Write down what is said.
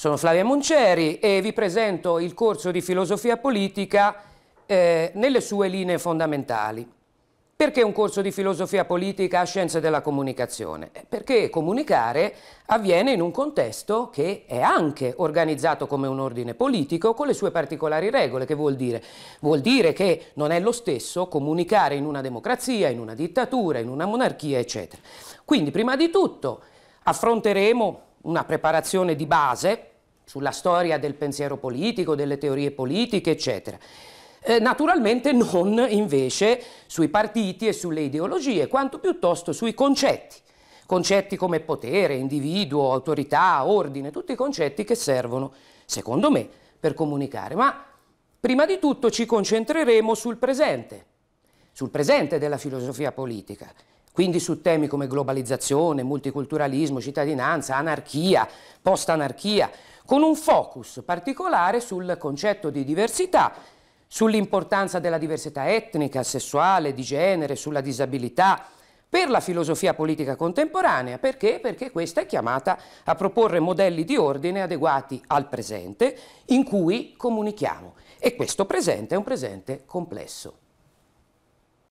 Sono Flavia Monceri e vi presento il corso di filosofia politica eh, nelle sue linee fondamentali. Perché un corso di filosofia politica a scienze della comunicazione? Eh, perché comunicare avviene in un contesto che è anche organizzato come un ordine politico con le sue particolari regole. Che vuol dire? Vuol dire che non è lo stesso comunicare in una democrazia, in una dittatura, in una monarchia, eccetera. Quindi, prima di tutto, affronteremo una preparazione di base sulla storia del pensiero politico, delle teorie politiche, eccetera. Eh, naturalmente non invece sui partiti e sulle ideologie, quanto piuttosto sui concetti, concetti come potere, individuo, autorità, ordine, tutti i concetti che servono, secondo me, per comunicare. Ma prima di tutto ci concentreremo sul presente, sul presente della filosofia politica, quindi su temi come globalizzazione, multiculturalismo, cittadinanza, anarchia, post-anarchia, con un focus particolare sul concetto di diversità, sull'importanza della diversità etnica, sessuale, di genere, sulla disabilità, per la filosofia politica contemporanea. Perché? Perché questa è chiamata a proporre modelli di ordine adeguati al presente in cui comunichiamo. E questo presente è un presente complesso.